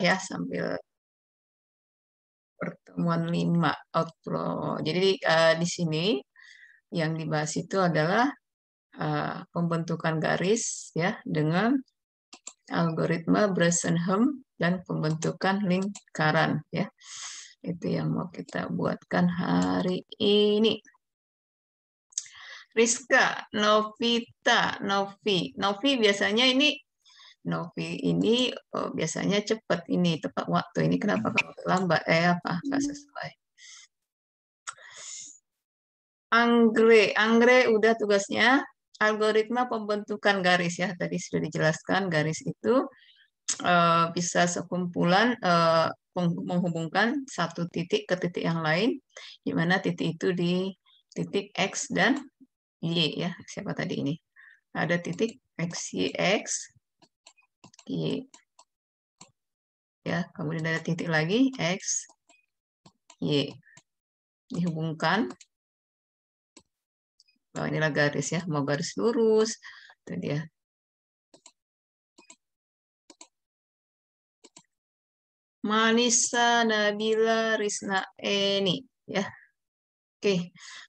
ya sambil pertemuan lima outflow. Jadi uh, di sini yang dibahas itu adalah uh, pembentukan garis ya dengan algoritma Bresenham dan pembentukan lingkaran ya. Itu yang mau kita buatkan hari ini. Rizka, Novita, Novi. Novi biasanya ini Novi ini oh, biasanya cepat ini tepat waktu ini kenapa hmm. kamu lambat eh apa nggak hmm. sesuai Anggre Anggre udah tugasnya algoritma pembentukan garis ya tadi sudah dijelaskan garis itu uh, bisa sekumpulan uh, menghubungkan satu titik ke titik yang lain di mana titik itu di titik x dan y ya siapa tadi ini ada titik x y x Y. Ya, kemudian ada titik lagi, X, Y. Dihubungkan. Nah, inilah garis ya, mau garis lurus, itu dia. Manisa, Nabila, Rizna, Eni. Ya. Oke, okay.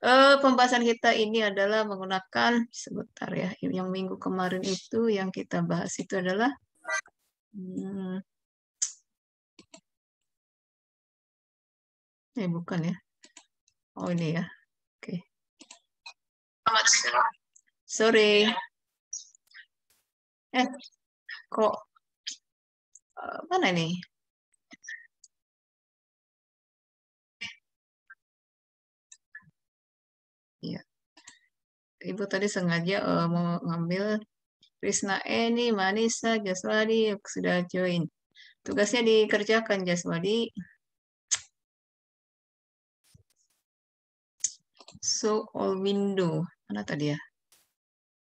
Eh, pembahasan kita ini adalah menggunakan sebentar ya. Yang minggu kemarin itu yang kita bahas itu adalah Hmm. Eh, bukan ya. Oh, ini ya. Oke. Okay. Sorry. Eh, kok uh, mana ini? Iya. Ibu tadi sengaja uh, mau ngambil Krishna Eni, eh, Manisa, eh, Jaswadi sudah join. Tugasnya dikerjakan Jaswadi. So all window. Mana tadi ya?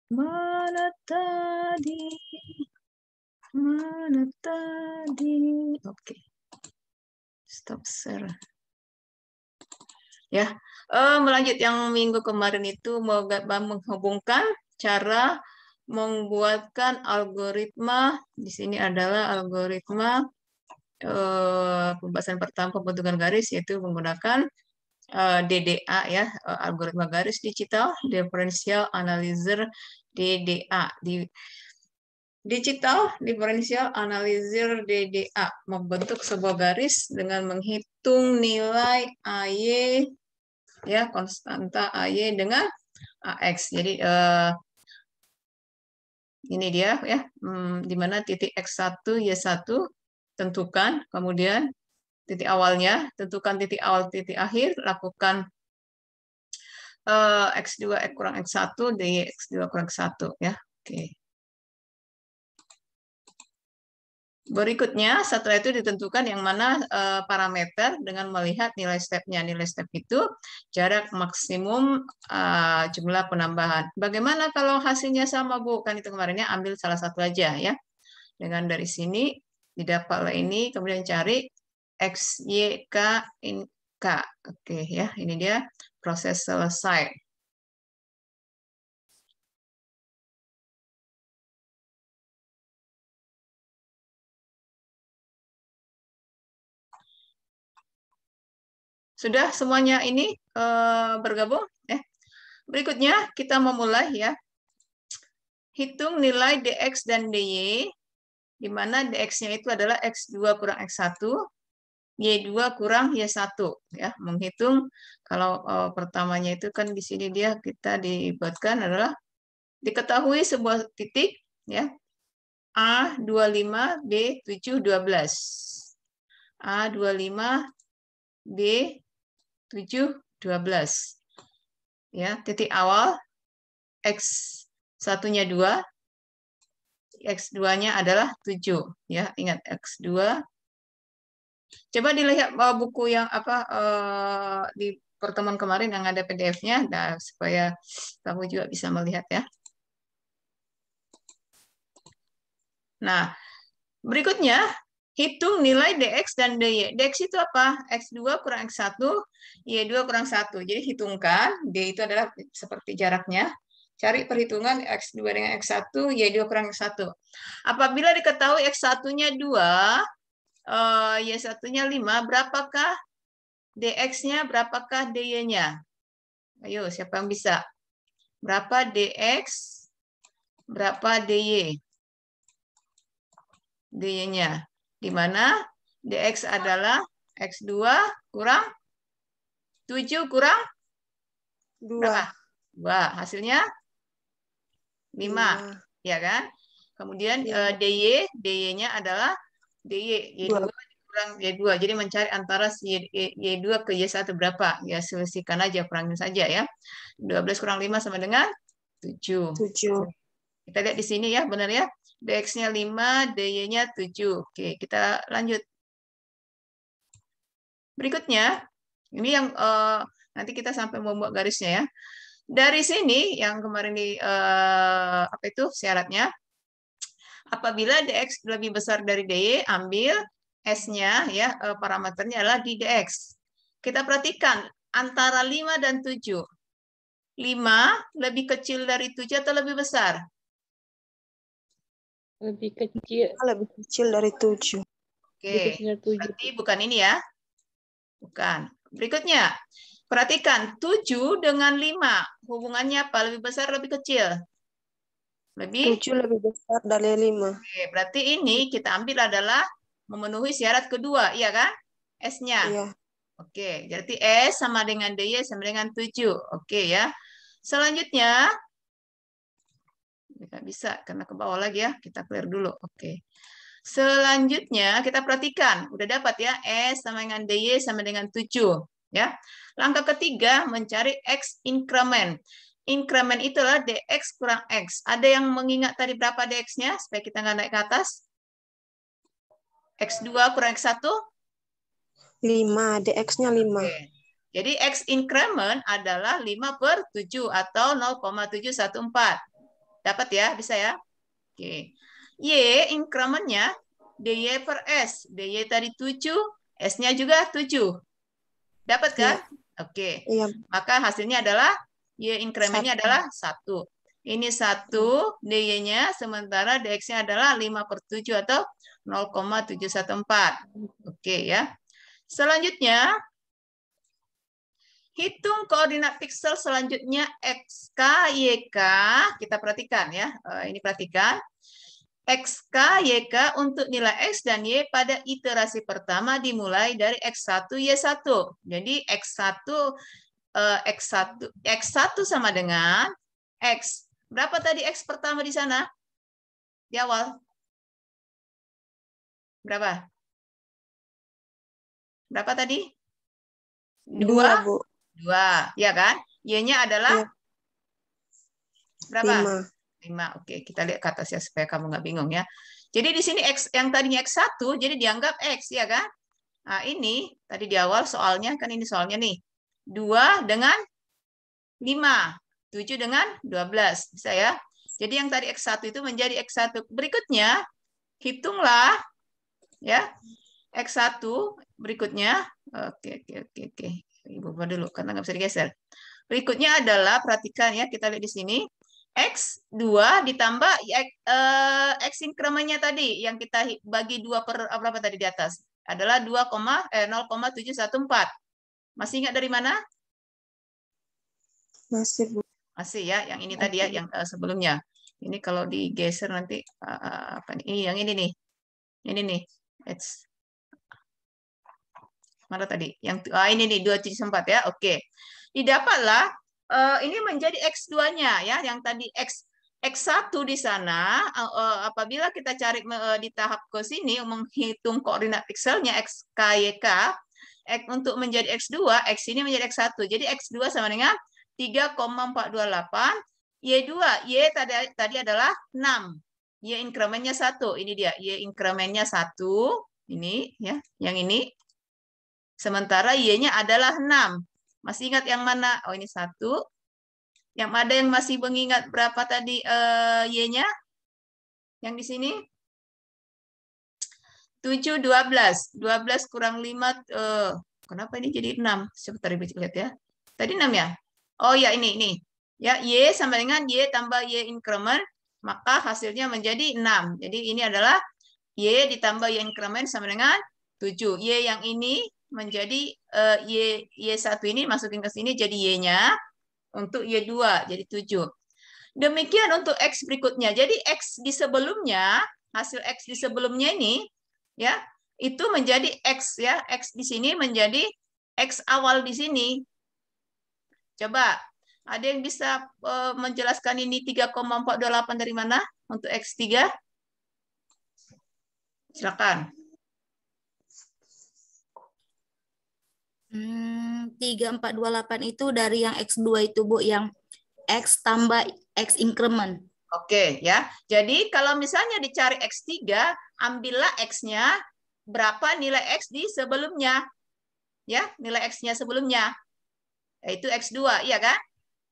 Mana tadi? Mana tadi? Oke. Okay. Stop share. Ya, uh, melanjut yang minggu kemarin itu mau menghubungkan cara membuatkan algoritma di sini adalah algoritma eh, pembahasan pertama pembentukan garis yaitu menggunakan eh, DDA ya eh, algoritma garis digital differential analyzer DDA di digital differential analyzer DDA membentuk sebuah garis dengan menghitung nilai AY ya konstanta AY dengan AX. Jadi eh, ini dia ya, hmm, di mana titik X1, Y1 tentukan, kemudian titik awalnya, tentukan titik awal, titik akhir, lakukan uh, eh, X2 X kurang X1, DY X2 kurang X1 ya. Oke. Okay. Berikutnya, setelah itu ditentukan yang mana eh, parameter dengan melihat nilai stepnya. Nilai step itu jarak maksimum eh, jumlah penambahan. Bagaimana kalau hasilnya sama, Bu? Kan itu kemarinnya ambil salah satu aja ya. Dengan dari sini, didapatlah ini, kemudian cari X, Y, K, in, K. Oke ya, ini dia proses selesai. Sudah semuanya ini uh, bergabung? Eh, berikutnya kita memulai ya. Hitung nilai dx dan dy, di mana dx-nya itu adalah x2 kurang x1, Y2 kurang Y1 ya menghitung kalau uh, pertamanya itu kan di sini dia kita dibuatkan adalah diketahui sebuah titik ya A 25 B 7 12 A 25 B 7, 12. Ya, titik awal X satunya 2, X2-nya adalah 7. Ya, ingat X2. Coba dilihat uh, buku yang apa uh, di pertemuan kemarin yang ada PDF-nya, nah, supaya kamu juga bisa melihat ya. Nah, berikutnya hitung nilai dx dan dy. dx itu apa? x2 kurang x1, y2 kurang 1. Jadi hitungkan, d itu adalah seperti jaraknya. Cari perhitungan x2 dengan x1, y2 kurang x1. Apabila diketahui x1-nya 2, y1-nya 5, berapakah dx-nya, berapakah dy-nya? Ayo, siapa yang bisa? Berapa dx, berapa dy? dy-nya di mana dx adalah x2 kurang 7 kurang 2. 2. Hasilnya 5. 5. Ya kan? Kemudian uh, iya. eh, dy, dy-nya adalah dy, y2 kurang y2. Jadi mencari antara y, y2 ke y1 berapa. Ya selesaikan aja, kurangin saja ya. 12 kurang 5 sama dengan 7. 7. Kita lihat di sini ya, benar ya. DX-nya 5, DY-nya 7. Oke, kita lanjut. Berikutnya, ini yang uh, nanti kita sampai membuat garisnya ya. Dari sini yang kemarin di uh, apa itu syaratnya apabila dx lebih besar dari dy, ambil s-nya ya eh, parameternya adalah di dx. Kita perhatikan antara 5 dan 7. 5 lebih kecil dari 7 atau lebih besar? Lebih kecil. Lebih kecil dari tujuh. Oke, okay. berarti bukan ini ya. Bukan. Berikutnya, perhatikan tujuh dengan lima. Hubungannya apa? Lebih besar, lebih kecil? Lebih? Tujuh lebih besar dari lima. Oke, berarti ini kita ambil adalah memenuhi syarat kedua, iya kan? S-nya. Iya. Oke, jadi S sama dengan DY sama dengan tujuh. Oke ya. Selanjutnya, nggak bisa karena ke bawah lagi ya kita clear dulu oke okay. selanjutnya kita perhatikan udah dapat ya s sama dengan dy sama dengan 7 ya langkah ketiga mencari x increment Increment itulah dx kurang x. Ada yang mengingat tadi berapa dx-nya supaya kita nggak naik ke atas? X2 kurang X1? 5, dx-nya 5. Okay. Jadi x increment adalah 5 per 7 atau 0,714. Dapat ya, bisa ya? Oke. Y inkremennya DY per S. DY tadi 7, S-nya juga 7. Dapat iya. kan? Yeah. Oke. Okay. Iya. Yeah. Maka hasilnya adalah Y inkremennya satu. adalah 1. Ini 1 DY-nya, sementara DX-nya adalah 5 per 7 atau 0,714. Oke okay, ya. Selanjutnya, Hitung koordinat piksel selanjutnya XK, YK. Kita perhatikan ya, eh, ini perhatikan. XK, YK untuk nilai X dan Y pada iterasi pertama dimulai dari X1, Y1. Jadi X1, X1, X1 sama dengan X. Berapa tadi X pertama di sana? Di awal. Berapa? Berapa tadi? Dua, Dua Bu. 2. ya kan? Y-nya adalah Ya. berapa? 5. 5. Oke, kita lihat ke atas ya supaya kamu nggak bingung ya. Jadi di sini X yang tadinya X1 jadi dianggap X, ya kan? Nah, ini tadi di awal soalnya kan ini soalnya nih. 2 dengan 5, 7 dengan 12, bisa ya? Jadi yang tadi X1 itu menjadi X1. Berikutnya hitunglah ya X1 berikutnya. Oke, oke, oke, oke. Ibu buat dulu karena nggak bisa digeser. Berikutnya adalah perhatikan ya kita lihat di sini x 2 ditambah eh, x, eh, inkremennya tadi yang kita bagi dua per eh, berapa tadi di atas adalah dua 2, eh, empat. Masih ingat dari mana? Masih Bu. Masih ya, yang ini tadi ya yang uh, sebelumnya. Ini kalau digeser nanti uh, apa nih? Ini Yang ini nih. Ini nih. X mana tadi? Yang ah, ini nih 274 ya. Oke. Didapatlah uh, ini menjadi X2-nya ya, yang tadi X X1 di sana uh, uh, apabila kita cari uh, di tahap ke sini menghitung koordinat pikselnya X, K, Y, K X, untuk menjadi X2, X ini menjadi X1. Jadi X2 sama dengan 3,428. Y2, Y tadi, tadi adalah 6. Y inkremennya 1. Ini dia, Y inkremennya 1. Ini ya, yang ini. Sementara Y-nya adalah 6. Masih ingat yang mana? Oh, ini satu. Yang ada yang masih mengingat berapa tadi uh, Y-nya? Yang di sini? 7, 12. 12 kurang 5. Uh, eh, kenapa ini jadi 6? Sebentar, Ibu lihat ya. Tadi 6 ya? Oh ya, ini, ini. Ya, Y sama dengan Y tambah Y increment, maka hasilnya menjadi 6. Jadi ini adalah Y ditambah Y increment sama dengan 7. Y yang ini menjadi eh, Y, y satu ini masukin ke sini jadi Y-nya untuk Y2, jadi tujuh Demikian untuk X berikutnya. Jadi X di sebelumnya, hasil X di sebelumnya ini, ya itu menjadi X. ya X di sini menjadi X awal di sini. Coba, ada yang bisa eh, menjelaskan ini 3,428 dari mana untuk x tiga Silakan. Hmm, delapan itu dari yang x dua itu Bu, yang X tambah X increment. Oke ya, jadi kalau misalnya dicari x tiga ambillah X-nya, berapa nilai X di sebelumnya. Ya, nilai X-nya sebelumnya. Yaitu x dua iya kan?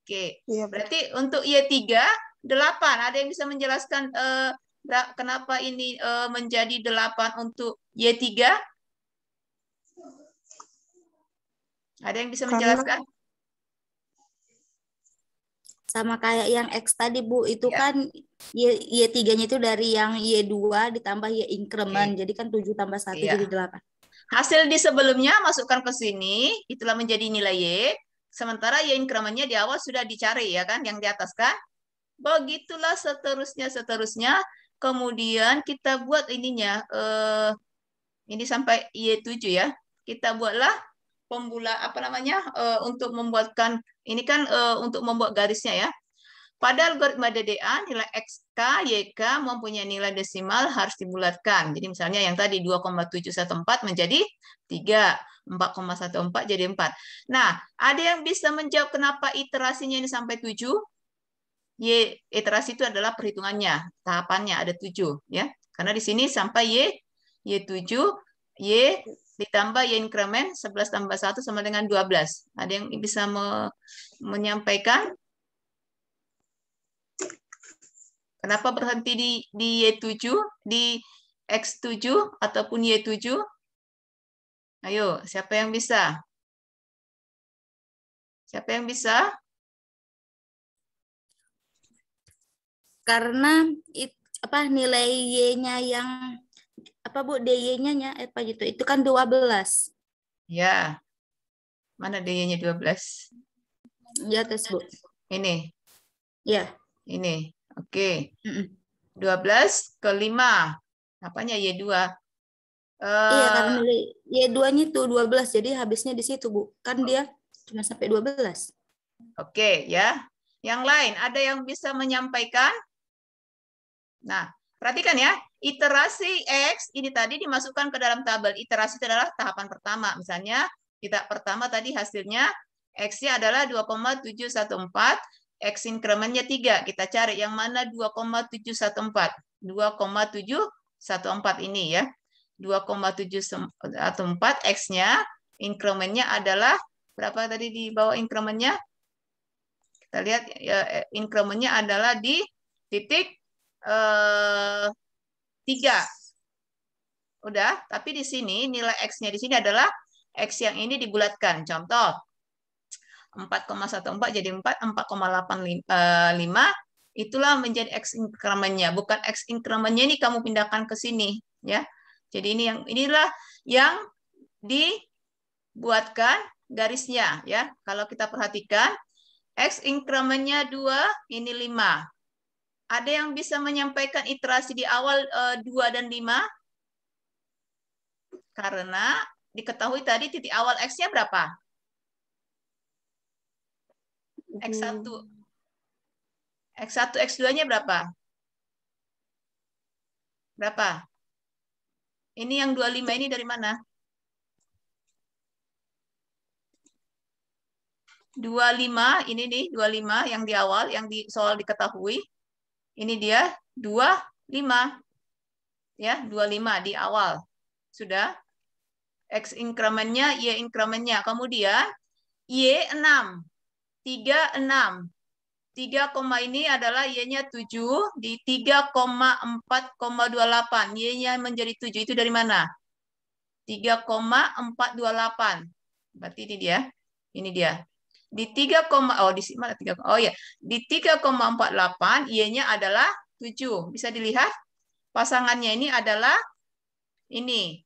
Oke, ya, berarti untuk y tiga delapan Ada yang bisa menjelaskan eh, kenapa ini eh, menjadi delapan untuk y tiga Ada yang bisa menjelaskan? sama kayak yang X tadi Bu itu ya. kan Y, tiganya 3 nya itu dari yang Y2 ditambah Y increment. Ya. Hmm. Jadi kan 7 tambah 1 ya. jadi 8. Hasil di sebelumnya masukkan ke sini, itulah menjadi nilai Y. Sementara Y increment-nya di awal sudah dicari ya kan, yang di atas kan. Begitulah seterusnya, seterusnya. Kemudian kita buat ininya, eh, ini sampai Y7 ya. Kita buatlah pembula apa namanya uh, untuk membuatkan ini kan uh, untuk membuat garisnya ya. Pada algoritma DDA, nilai y k mempunyai nilai desimal harus dibulatkan. Jadi misalnya yang tadi 2,714 menjadi 3, 4,14 jadi 4. Nah, ada yang bisa menjawab kenapa iterasinya ini sampai 7? Y iterasi itu adalah perhitungannya, tahapannya ada 7 ya. Karena di sini sampai Y Y7, Y ditambah ya increment 11 tambah 1 sama dengan 12. Ada yang bisa me menyampaikan? Kenapa berhenti di, di Y7, di X7 ataupun Y7? Ayo, siapa yang bisa? Siapa yang bisa? Karena it, apa nilai Y-nya yang apa Bu DY-nya ya apa gitu. Itu kan 12. Ya. Mana DY-nya 12? Di atas, Bu. Ini. Ya. Ini. Oke. Okay. Mm -mm. 12 ke 5. Apanya Y2? Uh, eh, iya, karena Y2-nya itu 12, jadi habisnya di situ, Bu. Kan oh. dia cuma sampai 12. Oke, okay, ya. Yang lain, ada yang bisa menyampaikan? Nah, perhatikan ya. Iterasi X ini tadi dimasukkan ke dalam tabel. Iterasi itu adalah tahapan pertama. Misalnya kita pertama tadi hasilnya x adalah 2,714, X inkremennya 3. Kita cari yang mana 2,714. 2,714 ini ya. 2,714 X-nya inkremennya adalah berapa tadi di bawah inkremennya? Kita lihat ya, eh, inkremennya adalah di titik eh, tiga. Udah, tapi di sini nilai X-nya di sini adalah X yang ini dibulatkan. Contoh, 4,14 jadi 4, 4,85 eh, itulah menjadi X incrementnya. Bukan X incrementnya ini kamu pindahkan ke sini. ya. Jadi ini yang inilah yang dibuatkan garisnya. ya. Kalau kita perhatikan, X incrementnya 2, ini 5. Ada yang bisa menyampaikan iterasi di awal 2 eh, dan 5? Karena diketahui tadi titik awal X-nya berapa? X1. X1, X2-nya berapa? Berapa? Ini yang 25 ini dari mana? 25, ini nih 25 yang di awal, yang di soal diketahui. Ini dia 25. Ya, 25 di awal. Sudah. X inkremennya, Y inkremennya. Kemudian Y 6. 3 6. 3 ini adalah Y-nya 7 di 3,4,28. Y-nya menjadi 7 itu dari mana? 3,428. Berarti ini dia. Ini dia. Di 3, oh di mana 3? Oh ya, di 3,48 y-nya adalah 7. Bisa dilihat pasangannya ini adalah ini.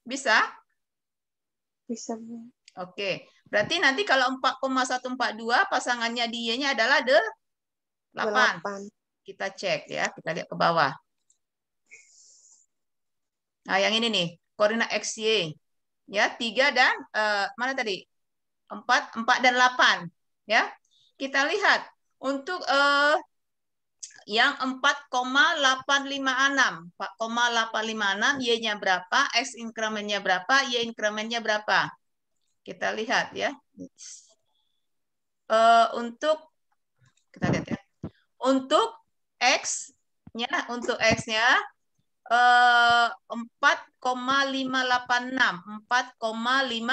Bisa? Bisa. Oke. Okay. Berarti nanti kalau 4,142 pasangannya di y-nya adalah 8. 8. Kita cek ya, kita lihat ke bawah. Nah, yang ini nih, koordinat XY. Ya, 3 dan uh, mana tadi? 4, 4 dan 8 ya. Kita lihat untuk uh, yang 4,856. 4,856 Y-nya berapa, X increment-nya berapa, Y increment-nya berapa. Kita lihat ya. Uh, untuk kita lihat ya. Untuk X-nya untuk X-nya uh, 4,586, 4,586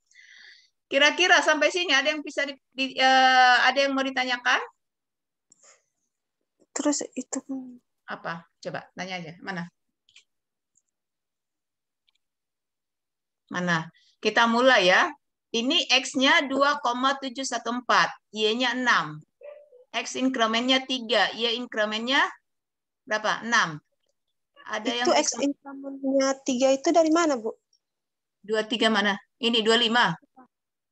Kira-kira sampai sini ada yang bisa di, di, uh, ada yang mau ditanyakan? Terus itu apa? Coba tanya aja. Mana? Mana? Kita mulai ya. Ini X-nya 2,714, Y-nya 6. X inkremennya 3, Y inkremennya berapa? 6. Ada itu yang X inkremennya 3 itu dari mana, Bu? 23 mana? Ini 25.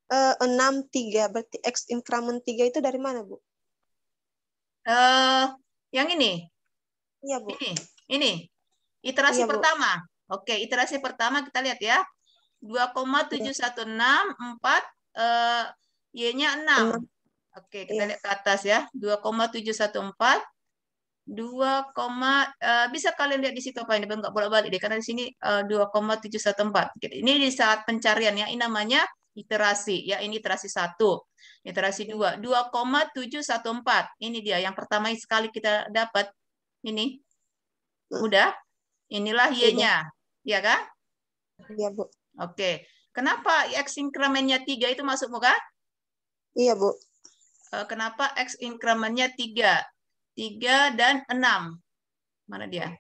Eh, enam tiga berarti x increment 3 itu dari mana bu? Uh, yang ini. Iya bu. Ini, ini. Iterasi iya, bu. pertama. Oke, iterasi pertama kita lihat ya. dua satu enam uh, y-nya 6. Oke, kita iya. lihat ke atas ya. dua tujuh 2,714 2, uh, bisa kalian lihat di situ apa ini, enggak bolak-balik deh karena di sini satu empat, Ini di saat pencarian ya, ini namanya iterasi ya ini iterasi satu iterasi dua dua tujuh satu empat ini dia yang pertama sekali kita dapat ini udah inilah iya, y-nya ya kan iya bu oke kenapa x incrementnya tiga itu masuk muka iya bu eh, kenapa x incrementnya tiga tiga dan enam mana dia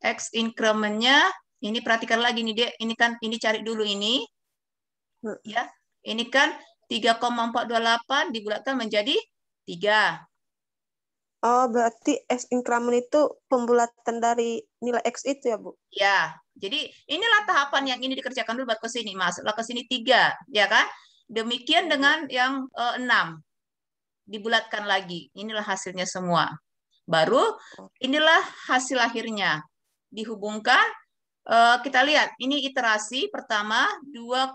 x incrementnya ini perhatikan lagi nih dia ini kan ini cari dulu ini Hmm. ya ini kan 3,428 dibulatkan menjadi 3. Oh, berarti S increment itu pembulatan dari nilai X itu ya, Bu? Ya, jadi inilah tahapan yang ini dikerjakan dulu buat ke sini, Lalu ke sini 3, ya kan? Demikian hmm. dengan yang eh, enam 6. Dibulatkan lagi. Inilah hasilnya semua. Baru oh. inilah hasil akhirnya. Dihubungkan Eh, kita lihat ini iterasi pertama 2,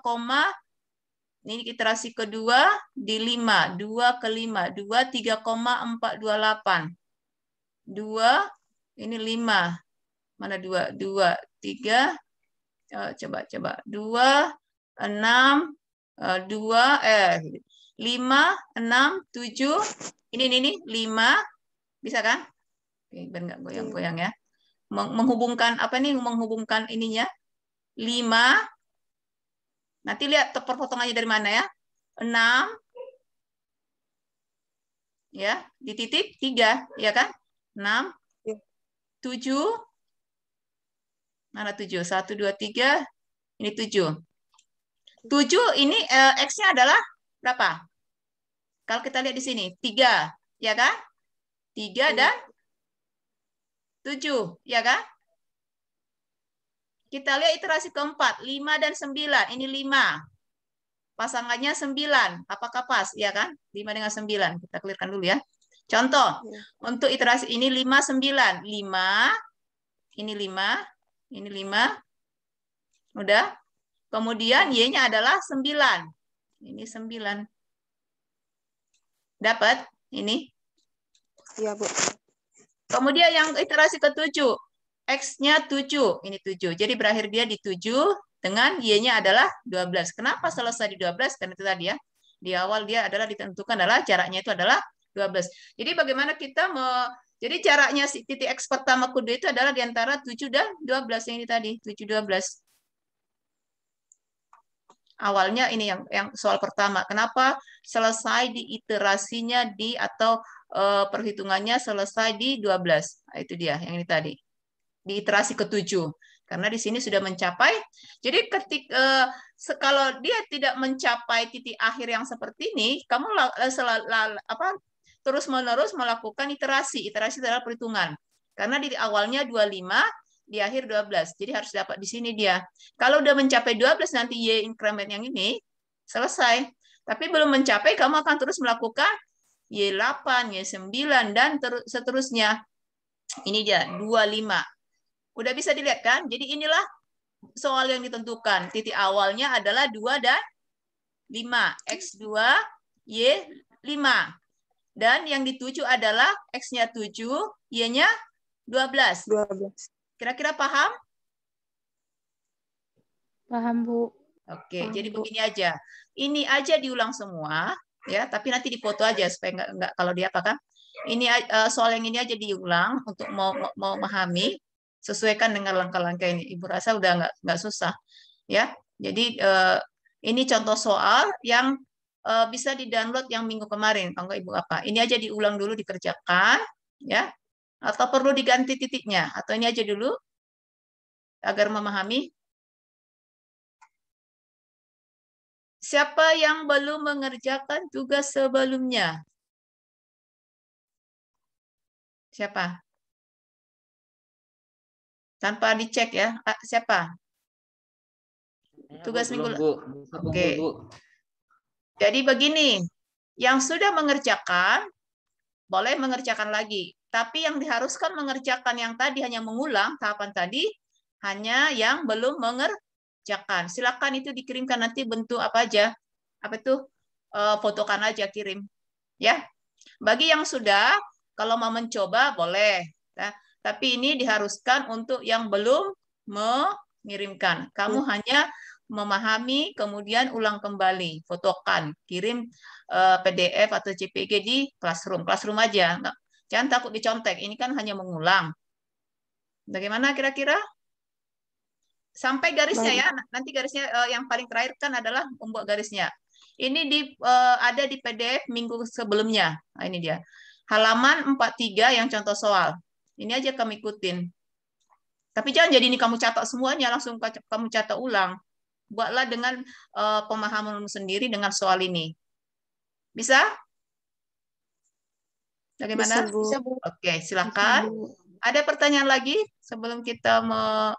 ini iterasi kedua di 5, 2 ke 5, 2 3,428. 2 ini 5. Mana 2? 2 3 coba coba 2 6 2 eh 5 6 7 ini ini ini 5 bisa kan? Oke, biar enggak goyang-goyang ya menghubungkan apa nih menghubungkan ininya lima nanti lihat perpotongannya dari mana ya enam ya di titik 3 ya kan enam ya. tujuh mana tujuh satu dua tiga ini tujuh tujuh ini eh, x-nya adalah berapa kalau kita lihat di sini tiga ya kan tiga ya. dan 7, ya kan? Kita lihat iterasi keempat, 5 dan 9. Ini 5. Pasangannya 9. Apakah pas? Ya kan? 5 dengan 9. Kita clearkan dulu ya. Contoh, ya. untuk iterasi ini 5, 9. 5, ini 5, ini 5. Udah? Kemudian Y-nya adalah 9. Ini 9. Dapat? Ini? Iya, Bu. Kemudian yang iterasi ketujuh, X-nya 7, ini 7. Jadi berakhir dia di 7 dengan Y-nya adalah 12. Kenapa selesai di 12? Karena itu tadi ya, di awal dia adalah ditentukan adalah jaraknya itu adalah 12. Jadi bagaimana kita me jadi jaraknya si titik X pertama kudu itu adalah di antara 7 dan 12 yang ini tadi, 7 12. Awalnya ini yang yang soal pertama. Kenapa selesai di iterasinya di atau uh, perhitungannya selesai di 12. Nah, itu dia yang ini tadi. Di iterasi ketujuh. Karena di sini sudah mencapai. Jadi ketika uh, eh, kalau dia tidak mencapai titik akhir yang seperti ini, kamu eh, apa terus-menerus melakukan iterasi. Iterasi adalah perhitungan. Karena di awalnya 25, di akhir 12. Jadi harus dapat di sini dia. Kalau udah mencapai 12 nanti Y increment yang ini selesai. Tapi belum mencapai kamu akan terus melakukan Y8, Y9, dan seterusnya. Ini dia, 25. Udah bisa dilihat kan? Jadi inilah soal yang ditentukan. Titik awalnya adalah 2 dan 5. X2, Y5. Dan yang dituju adalah X-nya 7, Y-nya 12. Kira-kira paham? Paham, Bu. Oke, Paham, jadi begini aja. Ini aja diulang semua, ya tapi nanti foto aja supaya nggak nggak kalau dia apakah ini uh, soal yang ini aja diulang untuk mau mau memahami sesuaikan dengan langkah-langkah ini ibu rasa udah nggak nggak susah ya jadi uh, ini contoh soal yang uh, bisa didownload yang minggu kemarin kalau ibu apa ini aja diulang dulu dikerjakan ya atau perlu diganti titiknya atau ini aja dulu agar memahami Siapa yang belum mengerjakan tugas sebelumnya? Siapa? Tanpa dicek ya. Siapa? Tugas minggu. Oke. Jadi begini, yang sudah mengerjakan boleh mengerjakan lagi, tapi yang diharuskan mengerjakan yang tadi hanya mengulang tahapan tadi hanya yang belum menger kerjakan. Silakan itu dikirimkan nanti bentuk apa aja. Apa tuh? Eh, fotokan aja kirim. Ya. Bagi yang sudah kalau mau mencoba boleh. Nah, tapi ini diharuskan untuk yang belum mengirimkan. Kamu hmm. hanya memahami, kemudian ulang kembali, fotokan, kirim uh, eh, PDF atau JPG di classroom, classroom aja. Jangan takut dicontek, ini kan hanya mengulang. Bagaimana kira-kira? sampai garisnya ya. Nah, nanti garisnya uh, yang paling terakhir kan adalah membuat garisnya. Ini di uh, ada di PDF minggu sebelumnya. Nah, ini dia. Halaman 43 yang contoh soal. Ini aja kamu ikutin. Tapi jangan jadi ini kamu catat semuanya, langsung kamu catat ulang. Buatlah dengan uh, pemahamanmu sendiri dengan soal ini. Bisa? Bagaimana? Bisa, Bu. Bu. Oke, silakan. Bisa, Bu. Ada pertanyaan lagi sebelum kita me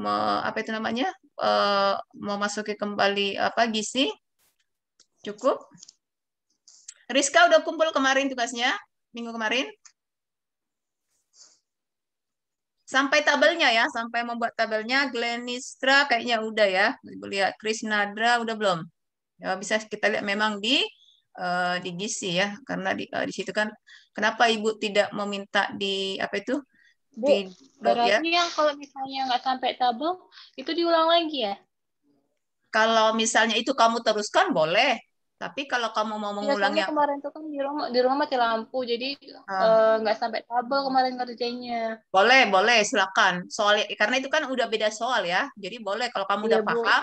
me, apa itu namanya eh, mau memasuki kembali apa gizi cukup Rizka udah kumpul kemarin tugasnya minggu kemarin sampai tabelnya ya sampai membuat tabelnya Glenistra kayaknya udah ya Ibu lihat Krisnadra udah belum ya bisa kita lihat memang di uh, di gizi ya karena di, uh, di situ kan kenapa ibu tidak meminta di apa itu Bu, di ya. berarti ya. yang kalau misalnya nggak sampai tabung itu diulang lagi ya? Kalau misalnya itu kamu teruskan, boleh. Tapi kalau kamu mau iya, mengulangnya... Ya, kemarin itu kan di rumah, di rumah mati lampu, jadi ah. eh, nggak hmm. uh, sampai tabel kemarin kerjanya. Boleh, boleh, silakan. Soal karena itu kan udah beda soal ya, jadi boleh kalau kamu ya, udah Bu. paham.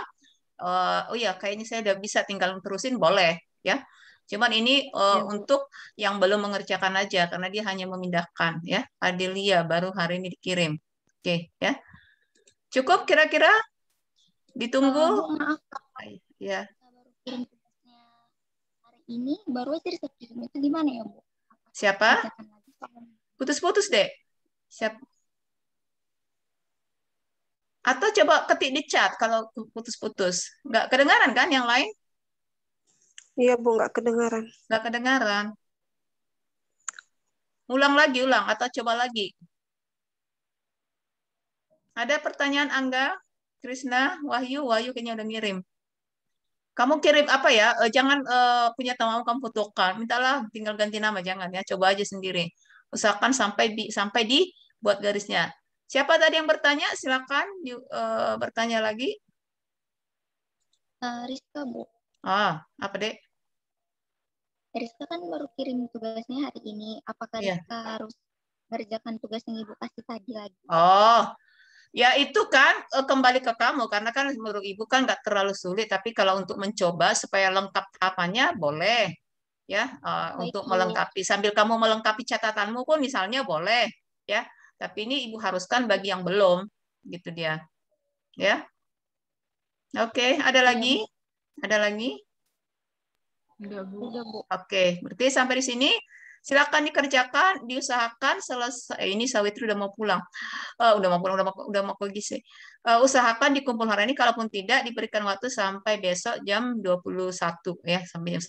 Uh, oh iya, kayaknya saya udah bisa tinggal terusin, boleh ya. Cuman ini uh, ya. untuk yang belum mengerjakan aja karena dia hanya memindahkan ya. Adelia baru hari ini dikirim. Oke, okay, ya. Cukup kira-kira ditunggu. Oh, maaf. Ya. Baru hari ini baru aja dikirim. Itu gimana ya, Bu? Siapa? Putus-putus deh. Siap. Atau coba ketik di chat kalau putus-putus. Nggak kedengaran kan yang lain? Iya, Bu, nggak kedengaran. Nggak kedengaran. Ulang lagi, ulang. Atau coba lagi. Ada pertanyaan Angga, Krisna, Wahyu? Wahyu kayaknya udah ngirim. Kamu kirim apa ya? Eh, jangan e, punya teman kamu fotokan. Mintalah tinggal ganti nama, jangan ya. Coba aja sendiri. Usahakan sampai di sampai di buat garisnya. Siapa tadi yang bertanya? Silakan di, e, bertanya lagi. Rizka, Bu. Ah, apa, Dek? Rizka kan baru kirim tugasnya hari ini. Apakah yeah. Rizka harus mengerjakan tugas yang Ibu kasih tadi lagi? Oh, ya itu kan eh, kembali ke kamu. Karena kan menurut Ibu kan nggak terlalu sulit. Tapi kalau untuk mencoba supaya lengkap tahapannya, boleh. Ya, eh, Baik, untuk ya. melengkapi. Sambil kamu melengkapi catatanmu pun misalnya boleh. ya. Tapi ini Ibu haruskan bagi yang belum. Gitu dia. Ya. Oke, okay, iya, ada lagi? Ada lagi? Udah, Bu. Oke, berarti sampai di sini silakan dikerjakan, diusahakan selesai. Eh, ini Sawitri udah mau pulang. Uh, udah mau pulang, udah mau udah mau pergi sih. Uh, usahakan di hari ini kalaupun tidak diberikan waktu sampai besok jam 21 ya, sampai jam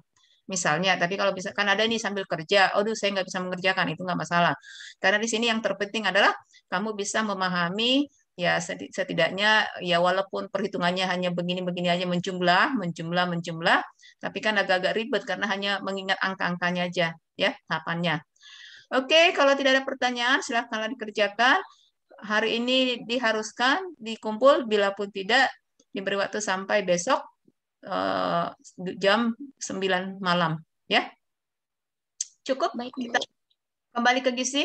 9 misalnya. Tapi kalau bisa kan ada nih sambil kerja, aduh saya nggak bisa mengerjakan itu nggak masalah. Karena di sini yang terpenting adalah kamu bisa memahami ya setidaknya ya walaupun perhitungannya hanya begini-begini aja menjumlah, menjumlah, menjumlah, tapi kan agak-agak ribet karena hanya mengingat angka-angkanya aja ya tahapannya. Oke, kalau tidak ada pertanyaan silahkanlah dikerjakan. Hari ini diharuskan dikumpul bila pun tidak diberi waktu sampai besok uh, jam 9 malam ya. Cukup baik kita kembali ke Gisi.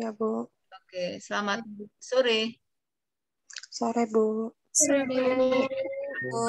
Ya, Bu. Oke, selamat sore. Sore, Bu. Sore, Bu.